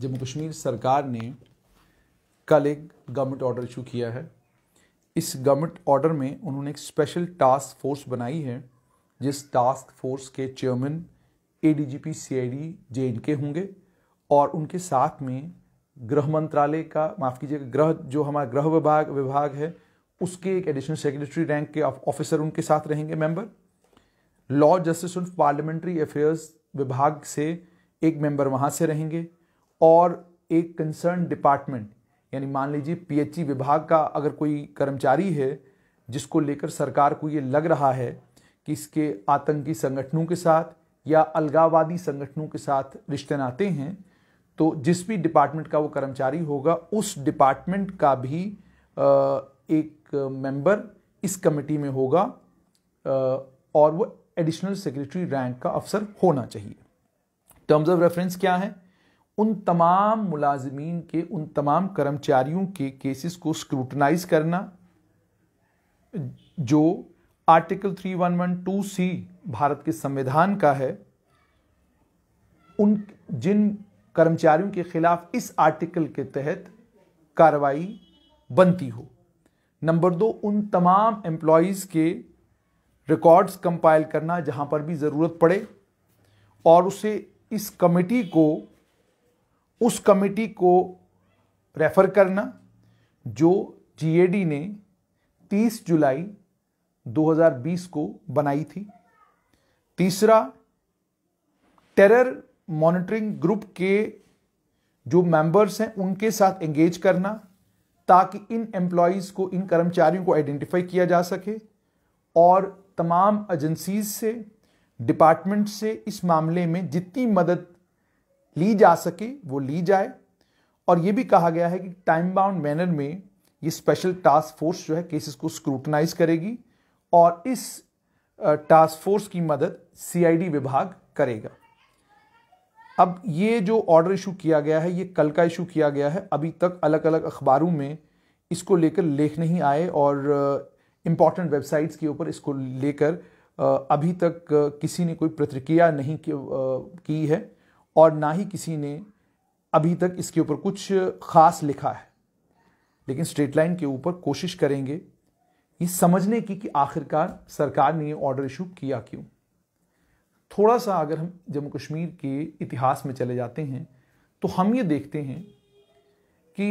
जम्मू कश्मीर सरकार ने कल एक गवर्नमेंट ऑर्डर इशू किया है इस गवर्नमेंट ऑर्डर में उन्होंने एक स्पेशल टास्क फोर्स बनाई है जिस टास्क फोर्स के chairman A D G P C I D J इनके होंगे और उनके साथ में गृह मंत्रालय का माफ़ कीजिएगा गृह जो हमारा गृह विभाग विभाग है उसके एक एडिशनल सेक्रेटरी रैंक के ऑफिसर उनके साथ रहेंगे member law justice and parliamentary affairs विभाग से एक मेंबर वहाँ से रहेंगे और एक कंसर्न डिपार्टमेंट यानी मान लीजिए पीएचई विभाग का अगर कोई कर्मचारी है जिसको लेकर सरकार को ये लग रहा है कि इसके आतंकी संगठनों के साथ या अलगावादी संगठनों के साथ रिश्ते नाते हैं तो जिस भी डिपार्टमेंट का वो कर्मचारी होगा उस डिपार्टमेंट का भी एक मेंबर इस कमेटी में होगा और वो एडिशनल सेक्रेटरी रैंक का अफसर होना चाहिए टर्म्स ऑफ रेफरेंस क्या है उन तमाम मुलाजमीन के उन तमाम कर्मचारियों के केसेस को स्क्रूटनाइज करना जो आर्टिकल टू सी भारत के संविधान का है उन जिन कर्मचारियों के खिलाफ इस आर्टिकल के तहत कार्रवाई बनती हो नंबर दो उन तमाम एम्प्लॉज के रिकॉर्ड्स कंपाइल करना जहां पर भी ज़रूरत पड़े और उसे इस कमेटी को उस कमेटी को रेफ़र करना जो जीएडी ने 30 जुलाई 2020 को बनाई थी तीसरा टेरर मॉनिटरिंग ग्रुप के जो मेंबर्स हैं उनके साथ एंगेज करना ताकि इन एम्प्लॉयज़ को इन कर्मचारियों को आइडेंटिफाई किया जा सके और तमाम एजेंसीज से डिपार्टमेंट से इस मामले में जितनी मदद ली जा सके वो ली जाए और ये भी कहा गया है कि टाइम बाउंड मैनर में ये स्पेशल टास्क फोर्स जो है केसेस को स्क्रूटनाइज करेगी और इस टास्क फोर्स की मदद सीआईडी विभाग करेगा अब ये जो ऑर्डर इशू किया गया है ये कल का इशू किया गया है अभी तक अलग अलग अखबारों में इसको लेकर लेख नहीं आए और इम्पॉर्टेंट वेबसाइट्स के ऊपर इसको लेकर अभी तक किसी ने कोई प्रतिक्रिया नहीं की है और ना ही किसी ने अभी तक इसके ऊपर कुछ ख़ास लिखा है लेकिन स्ट्रेट लाइन के ऊपर कोशिश करेंगे ये समझने की कि आखिरकार सरकार ने ये ऑर्डर इशू किया क्यों थोड़ा सा अगर हम जम्मू कश्मीर के इतिहास में चले जाते हैं तो हम ये देखते हैं कि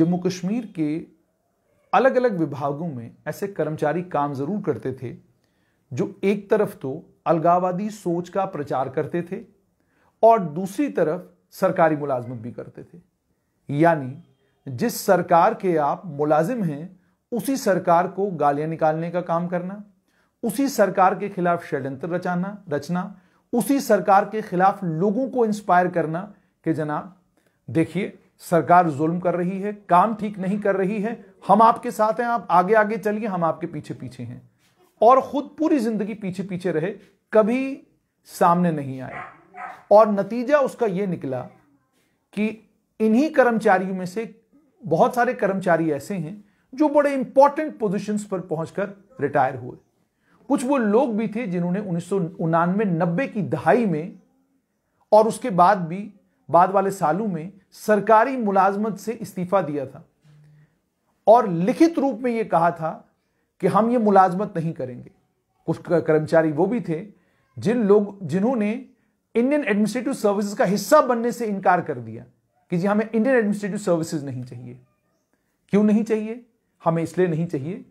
जम्मू कश्मीर के अलग अलग विभागों में ऐसे कर्मचारी काम ज़रूर करते थे जो एक तरफ तो अलगावादी सोच का प्रचार करते थे और दूसरी तरफ सरकारी मुलाजमत भी करते थे यानी जिस सरकार के आप मुलाजिम हैं उसी सरकार को गालियां निकालने का काम करना उसी सरकार के खिलाफ षड्यंत्र रचाना रचना उसी सरकार के खिलाफ लोगों को इंस्पायर करना कि जनाब देखिए सरकार जुल्म कर रही है काम ठीक नहीं कर रही है हम आपके साथ हैं आप आगे आगे चलिए हम आपके पीछे पीछे हैं और खुद पूरी जिंदगी पीछे पीछे रहे कभी सामने नहीं आए और नतीजा उसका यह निकला कि इन्हीं कर्मचारियों में से बहुत सारे कर्मचारी ऐसे हैं जो बड़े इंपॉर्टेंट पोजीशंस पर पहुंचकर रिटायर हुए कुछ वो लोग भी थे जिन्होंने उन्नीस सौ नब्बे की दहाई में और उसके बाद भी बाद वाले सालों में सरकारी मुलाजमत से इस्तीफा दिया था और लिखित रूप में यह कहा था कि हम ये मुलाजमत नहीं करेंगे कुछ कर्मचारी वो भी थे जिन लोग जिन्होंने इंडियन एडमिनिस्ट्रेटिव सर्विसेज का हिस्सा बनने से इनकार कर दिया कि जी हमें इंडियन एडमिनिस्ट्रेटिव सर्विसेज नहीं चाहिए क्यों नहीं चाहिए हमें इसलिए नहीं चाहिए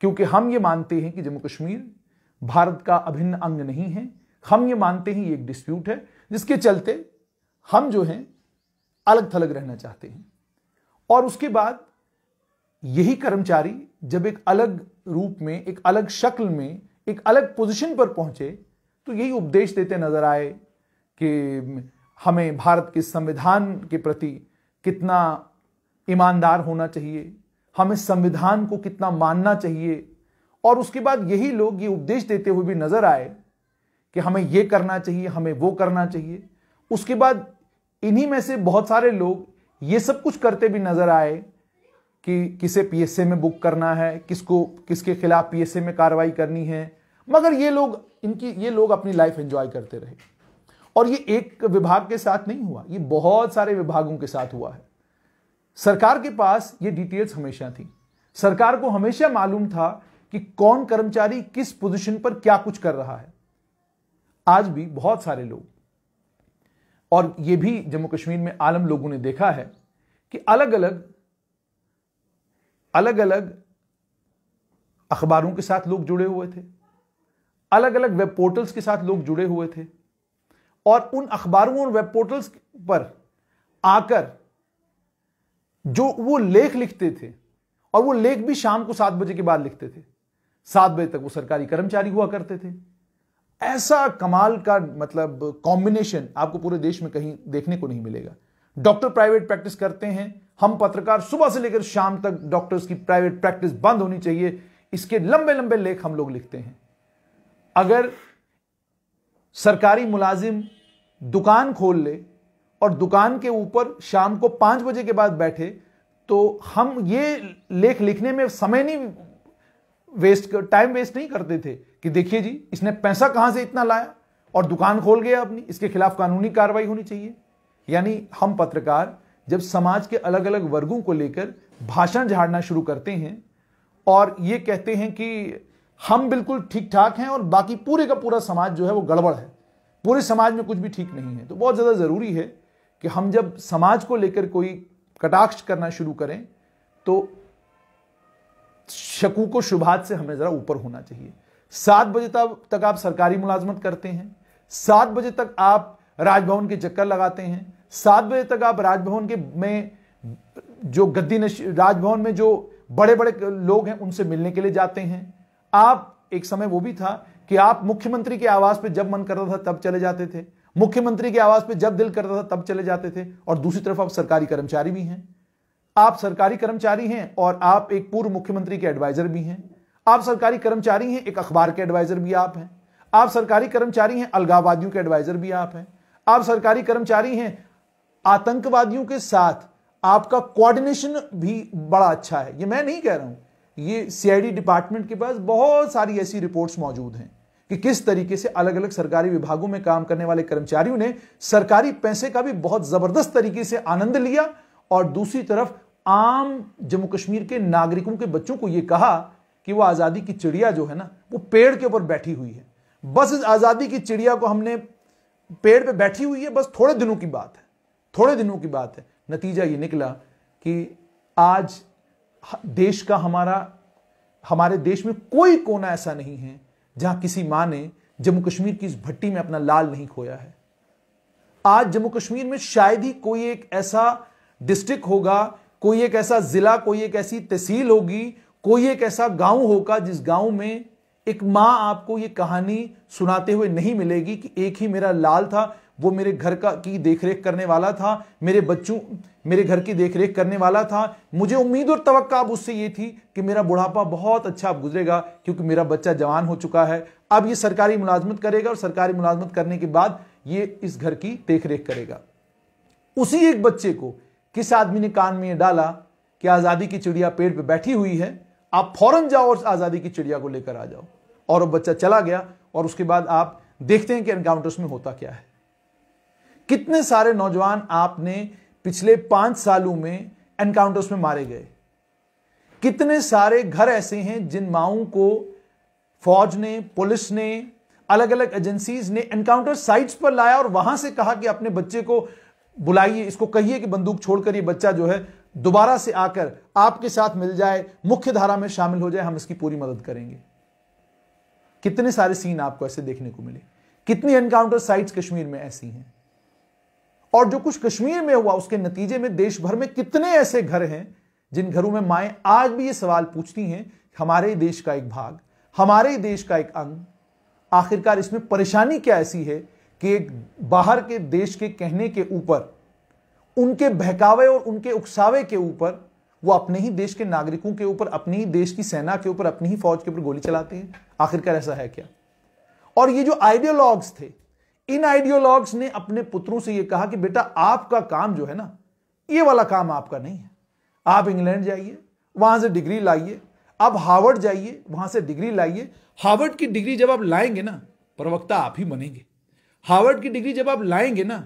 क्योंकि हम ये मानते हैं कि जम्मू कश्मीर भारत का अभिन्न अंग नहीं है हम ये मानते हैं ये एक डिस्प्यूट है जिसके चलते हम जो हैं अलग थलग रहना चाहते हैं और उसके बाद यही कर्मचारी जब एक अलग रूप में एक अलग शक्ल में एक अलग पोजीशन पर पहुंचे तो यही उपदेश देते नजर आए कि हमें भारत के संविधान के प्रति कितना ईमानदार होना चाहिए हमें संविधान को कितना मानना चाहिए और उसके बाद यही लोग ये उपदेश देते हुए भी नजर आए कि हमें ये करना चाहिए हमें वो करना चाहिए उसके बाद इन्हीं में से बहुत सारे लोग ये सब कुछ करते भी नजर आए कि किसे पीएसए में बुक करना है किसको किसके खिलाफ पीएसए में कार्रवाई करनी है मगर ये लोग इनकी ये लोग अपनी लाइफ एंजॉय करते रहे और ये एक विभाग के साथ नहीं हुआ ये बहुत सारे विभागों के साथ हुआ है सरकार के पास ये डिटेल्स हमेशा थी सरकार को हमेशा मालूम था कि कौन कर्मचारी किस पोजीशन पर क्या कुछ कर रहा है आज भी बहुत सारे लोग और यह भी जम्मू कश्मीर में आलम लोगों ने देखा है कि अलग अलग अलग अलग अखबारों के साथ लोग जुड़े हुए थे अलग अलग वेब पोर्टल्स के साथ लोग जुड़े हुए थे और उन अखबारों और वेब पोर्टल्स पर आकर जो वो लेख लिखते थे और वो लेख भी शाम को सात बजे के बाद लिखते थे सात बजे तक वो सरकारी कर्मचारी हुआ करते थे ऐसा कमाल का मतलब कॉम्बिनेशन आपको पूरे देश में कहीं देखने को नहीं मिलेगा डॉक्टर प्राइवेट प्रैक्टिस करते हैं हम पत्रकार सुबह से लेकर शाम तक डॉक्टर्स की प्राइवेट प्रैक्टिस बंद होनी चाहिए इसके लंबे लंबे लेख हम लोग लिखते हैं अगर सरकारी मुलाजिम दुकान खोल ले और दुकान के ऊपर शाम को पाँच बजे के बाद बैठे तो हम ये लेख लिखने में समय नहीं वेस्ट कर टाइम वेस्ट नहीं करते थे कि देखिए जी इसने पैसा कहाँ से इतना लाया और दुकान खोल गया अपनी इसके खिलाफ कानूनी कार्रवाई होनी चाहिए यानी हम पत्रकार जब समाज के अलग अलग वर्गों को लेकर भाषण झाड़ना शुरू करते हैं और ये कहते हैं कि हम बिल्कुल ठीक ठाक हैं और बाकी पूरे का पूरा समाज जो है वो गड़बड़ है पूरे समाज में कुछ भी ठीक नहीं है तो बहुत ज़्यादा ज़रूरी है कि हम जब समाज को लेकर कोई कटाक्ष करना शुरू करें तो शकू को शुभात से हमें ज़रा ऊपर होना चाहिए सात बजे तक आप सरकारी मुलाजमत करते हैं सात बजे तक आप राजभवन के चक्कर लगाते हैं सात बजे तक आप राजभवन के में जो गद्दी राजभवन में जो बड़े बड़े लोग हैं उनसे मिलने के लिए जाते हैं आप एक समय वो भी था कि आप मुख्यमंत्री के आवास पर जब मन करता था तब चले जाते थे मुख्यमंत्री के आवास पर जब दिल करता था तब चले जाते थे और दूसरी तरफ आप सरकारी कर्मचारी भी हैं आप सरकारी कर्मचारी हैं और आप एक पूर्व मुख्यमंत्री के एडवाइजर भी हैं आप सरकारी कर्मचारी हैं एक अखबार के एडवाइजर भी आप हैं आप सरकारी कर्मचारी हैं अलगाववादियों के एडवाइजर भी आप हैं आप सरकारी कर्मचारी हैं आतंकवादियों के साथ आपका कोऑर्डिनेशन भी बड़ा अच्छा है ये मैं नहीं कह रहा हूं ये सीआईडी डिपार्टमेंट के पास बहुत सारी ऐसी रिपोर्ट्स मौजूद हैं कि किस तरीके से अलग अलग सरकारी विभागों में काम करने वाले कर्मचारियों ने सरकारी पैसे का भी बहुत जबरदस्त तरीके से आनंद लिया और दूसरी तरफ आम जम्मू कश्मीर के नागरिकों के बच्चों को यह कहा कि वह आज़ादी की चिड़िया जो है ना वो पेड़ के ऊपर बैठी हुई है बस इस आज़ादी की चिड़िया को हमने पेड़ पे बैठी हुई है बस थोड़े दिनों की बात है थोड़े दिनों की बात है नतीजा ये निकला कि आज देश का हमारा हमारे देश में कोई कोना ऐसा नहीं है जहां किसी मां ने जम्मू कश्मीर की इस भट्टी में अपना लाल नहीं खोया है आज जम्मू कश्मीर में शायद ही कोई एक ऐसा डिस्ट्रिक्ट होगा कोई एक ऐसा जिला कोई एक ऐसी तहसील होगी कोई एक ऐसा गांव होगा जिस गांव में एक मां आपको यह कहानी सुनाते हुए नहीं मिलेगी कि एक ही मेरा लाल था वो मेरे घर का की देखरेख करने वाला था मेरे बच्चों मेरे घर की देखरेख करने वाला था मुझे उम्मीद और तवक्का अब उससे ये थी कि मेरा बुढ़ापा बहुत अच्छा अब गुजरेगा क्योंकि मेरा बच्चा जवान हो चुका है अब ये सरकारी मुलाजमत करेगा और सरकारी मुलाजमत करने के बाद ये इस घर की देखरेख करेगा उसी एक बच्चे को किस आदमी ने कान में डाला कि आज़ादी की चिड़िया पेड़ पे बैठी हुई है आप फौरन जाओ और आज़ादी की चिड़िया को लेकर आ जाओ और वो बच्चा चला गया और उसके बाद आप देखते हैं कि एनकाउंटर्स में होता क्या है कितने सारे नौजवान आपने पिछले पांच सालों में एनकाउंटर्स में मारे गए कितने सारे घर ऐसे हैं जिन माओ को फौज ने पुलिस ने अलग अलग एजेंसीज ने एनकाउंटर साइट्स पर लाया और वहां से कहा कि अपने बच्चे को बुलाइए इसको कहिए कि बंदूक छोड़कर ये बच्चा जो है दोबारा से आकर आपके साथ मिल जाए मुख्य धारा में शामिल हो जाए हम इसकी पूरी मदद करेंगे कितने सारे सीन आपको ऐसे देखने को मिले कितनी एनकाउंटर साइट्स कश्मीर में ऐसी हैं और जो कुछ कश्मीर में हुआ उसके नतीजे में देश भर में कितने ऐसे घर हैं जिन घरों में माएं आज भी ये सवाल पूछती हैं हमारे देश का एक भाग हमारे देश का एक अंग आखिरकार इसमें परेशानी क्या ऐसी है कि एक बाहर के देश के कहने के ऊपर उनके बहकावे और उनके उकसावे के ऊपर वो अपने ही देश के नागरिकों के ऊपर अपने ही देश की सेना के ऊपर अपनी ही फौज के ऊपर गोली चलाते हैं आखिरकार ऐसा है क्या और ये जो आइडियोलॉग्स थे इन आइडियोलॉग्स ने अपने पुत्रों से यह कहा कि बेटा आपका काम जो है ना ये वाला काम आपका नहीं है आप इंग्लैंड जाइए वहां से डिग्री लाइए आप हार्वर्ड जाइए वहां से डिग्री लाइए हार्वर्ड की डिग्री जब आप लाएंगे ना प्रवक्ता आप ही बनेंगे हार्वर्ड की डिग्री जब आप लाएंगे ना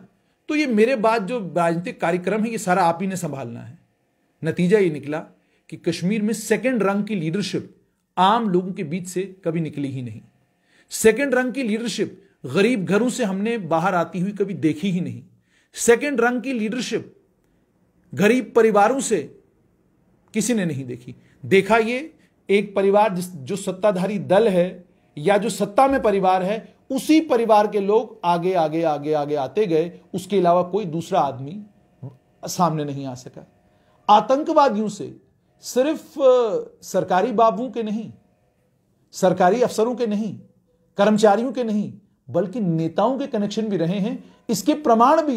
तो ये मेरे बाद जो राजनीतिक कार्यक्रम है ये सारा आप ही ने संभालना है नतीजा ये निकला कि कश्मीर में सेकेंड रंग की लीडरशिप आम लोगों के बीच से कभी निकली ही नहीं सेकेंड रंग की लीडरशिप गरीब घरों से हमने बाहर आती हुई कभी देखी ही नहीं सेकेंड रंग की लीडरशिप गरीब परिवारों से किसी ने नहीं देखी देखा ये एक परिवार जिस जो सत्ताधारी दल है या जो सत्ता में परिवार है उसी परिवार के लोग आगे आगे आगे आगे आते गए उसके अलावा कोई दूसरा आदमी सामने नहीं आ सका आतंकवादियों से सिर्फ सरकारी बाबुओं के नहीं सरकारी अफसरों के नहीं कर्मचारियों के नहीं बल्कि नेताओं के कनेक्शन भी रहे हैं इसके प्रमाण भी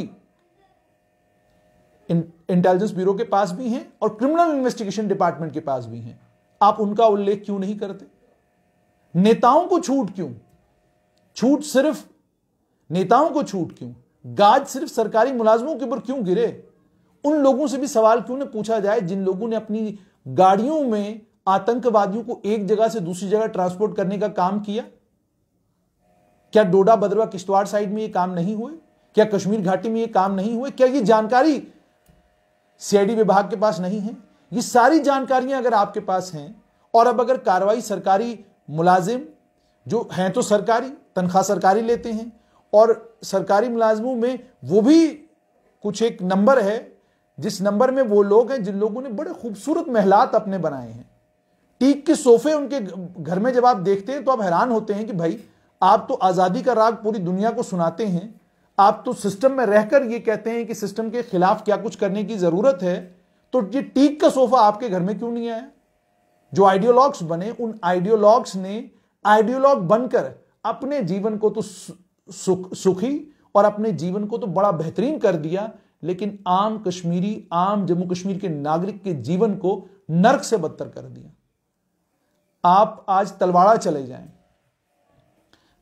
इंटेलिजेंस ब्यूरो के पास भी हैं और क्रिमिनल इन्वेस्टिगेशन डिपार्टमेंट के पास भी हैं आप उनका उल्लेख क्यों नहीं करते नेताओं को छूट क्यों छूट सिर्फ नेताओं को छूट क्यों गाज सिर्फ सरकारी मुलाजमों के ऊपर क्यों गिरे उन लोगों से भी सवाल क्यों ना पूछा जाए जिन लोगों ने अपनी गाड़ियों में आतंकवादियों को एक जगह से दूसरी जगह ट्रांसपोर्ट करने का काम किया क्या डोडा बदरवा किश्तवाड़ साइड में ये काम नहीं हुए क्या कश्मीर घाटी में ये काम नहीं हुए क्या ये जानकारी सीआईडी विभाग के पास नहीं है ये सारी जानकारियां अगर आपके पास हैं और अब अगर कार्रवाई सरकारी मुलाजिम जो हैं तो सरकारी तनख्वाह सरकारी लेते हैं और सरकारी मुलाजमों में वो भी कुछ एक नंबर है जिस नंबर में वो लोग हैं जिन लोगों ने बड़े खूबसूरत महलात अपने बनाए हैं टीक के सोफे उनके घर में जब आप देखते हैं तो आप हैरान होते हैं कि भाई आप तो आज़ादी का राग पूरी दुनिया को सुनाते हैं आप तो सिस्टम में रहकर ये कहते हैं कि सिस्टम के खिलाफ क्या कुछ करने की ज़रूरत है तो ये टीक का सोफा आपके घर में क्यों नहीं आया जो आइडियोलॉग्स बने उन आइडियोलॉग्स ने आइडियोलॉग बनकर अपने जीवन को तो सुख सुखी और अपने जीवन को तो बड़ा बेहतरीन कर दिया लेकिन आम कश्मीरी आम जम्मू कश्मीर के नागरिक के जीवन को नर्क से बदतर कर दिया आप आज तलवाड़ा चले जाएं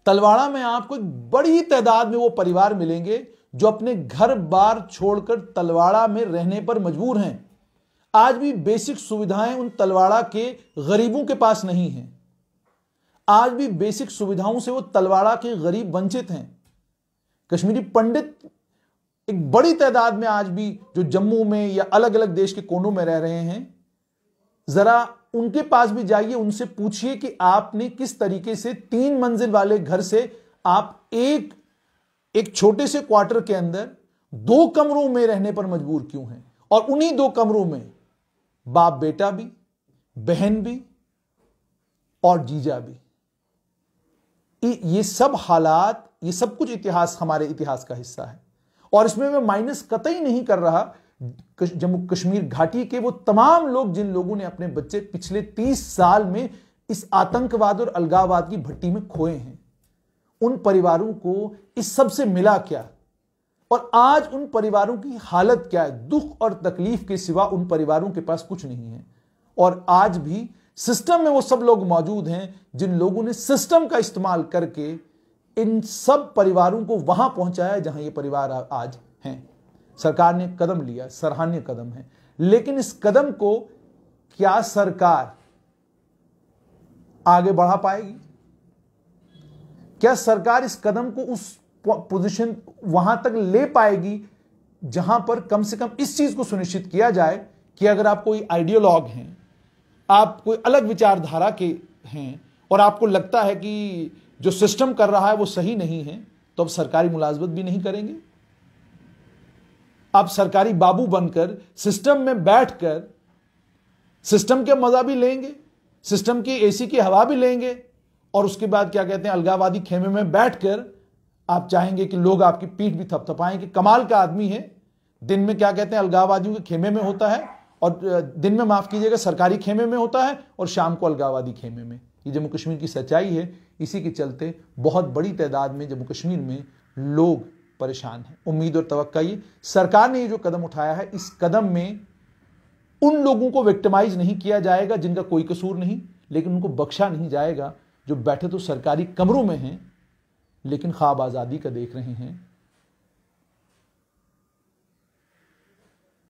तलवाड़ा में आपको बड़ी तादाद में वो परिवार मिलेंगे जो अपने घर बार छोड़कर तलवाड़ा में रहने पर मजबूर हैं आज भी बेसिक सुविधाएं उन तलवाड़ा के गरीबों के पास नहीं हैं आज भी बेसिक सुविधाओं से वो तलवाड़ा के गरीब वंचित हैं कश्मीरी पंडित एक बड़ी तादाद में आज भी जो जम्मू में या अलग अलग देश के कोनों में रह रहे हैं ज़रा उनके पास भी जाइए उनसे पूछिए कि आपने किस तरीके से तीन मंजिल वाले घर से आप एक एक छोटे से क्वार्टर के अंदर दो कमरों में रहने पर मजबूर क्यों हैं और उन्हीं दो कमरों में बाप बेटा भी बहन भी और जीजा भी ये सब हालात ये सब कुछ इतिहास हमारे इतिहास का हिस्सा है और इसमें मैं माइनस कतई नहीं कर रहा जम्मू कश्मीर घाटी के वो तमाम लोग जिन लोगों ने अपने बच्चे पिछले तीस साल में इस आतंकवाद और अलगाववाद की भट्टी में खोए हैं उन परिवारों को इस सब से मिला क्या और आज उन परिवारों की हालत क्या है दुख और तकलीफ के सिवा उन परिवारों के पास कुछ नहीं है और आज भी सिस्टम में वो सब लोग मौजूद हैं जिन लोगों ने सिस्टम का इस्तेमाल करके इन सब परिवारों को वहां पहुंचाया जहां ये परिवार आज हैं सरकार ने कदम लिया सराहनीय कदम है लेकिन इस कदम को क्या सरकार आगे बढ़ा पाएगी क्या सरकार इस कदम को उस पोजीशन वहां तक ले पाएगी जहां पर कम से कम इस चीज को सुनिश्चित किया जाए कि अगर आप कोई आइडियोलॉग हैं आप कोई अलग विचारधारा के हैं और आपको लगता है कि जो सिस्टम कर रहा है वो सही नहीं है तो अब सरकारी मुलाजमत भी नहीं करेंगे आप सरकारी बाबू बनकर सिस्टम में बैठकर सिस्टम के मजा भी लेंगे सिस्टम की एसी की हवा भी लेंगे और उसके बाद क्या कहते हैं अलगावादी खेमे में बैठकर आप चाहेंगे कि लोग आपकी पीठ भी थपथपाएं कि कमाल का आदमी है दिन में क्या कहते हैं अलगावादियों के खेमे में होता है और दिन में माफ कीजिएगा सरकारी खेमे में होता है और शाम को अलगावादी खेमे में ये जम्मू कश्मीर की सच्चाई है इसी के चलते बहुत बड़ी तादाद में जम्मू कश्मीर में लोग परेशान हैं उम्मीद और तो सरकार ने ये जो कदम उठाया है इस कदम में उन लोगों को विक्टिमाइज नहीं किया जाएगा जिनका कोई कसूर नहीं लेकिन उनको बख्शा नहीं जाएगा जो बैठे तो सरकारी कमरों में हैं लेकिन ख्वाब आज़ादी का देख रहे हैं